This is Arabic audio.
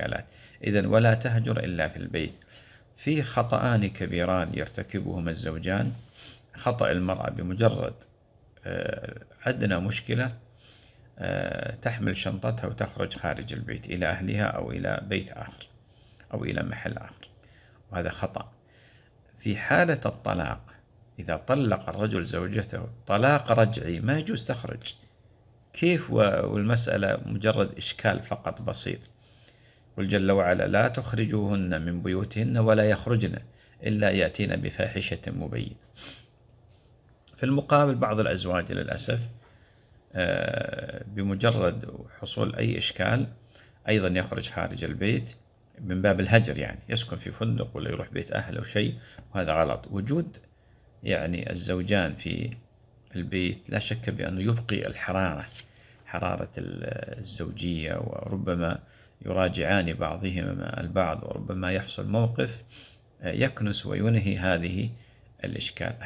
الفعلات إذا ولا تهجر إلا في البيت في خطأان كبيران يرتكبهما الزوجان خطأ المرأة بمجرد أدنى آه، مشكلة آه، تحمل شنطتها وتخرج خارج البيت إلى أهلها أو إلى بيت آخر أو إلى محل آخر وهذا خطأ في حالة الطلاق إذا طلق الرجل زوجته طلاق رجعي ما يجوز تخرج كيف والمسألة مجرد إشكال فقط بسيط قل جل وعلا لا تخرجوهن من بيوتهن ولا يخرجن إلا يأتين بفاحشة مبينة في المقابل بعض الأزواج للأسف آه، بمجرد حصول أي إشكال أيضا يخرج خارج البيت من باب الهجر يعني يسكن في فندق ولا يروح بيت أهله شيء وهذا غلط وجود يعني الزوجان في البيت لا شك بأنه يبقي الحرارة حرارة الزوجية وربما يراجعان بعضهما البعض وربما يحصل موقف آه، يكنس وينهي هذه الإشكال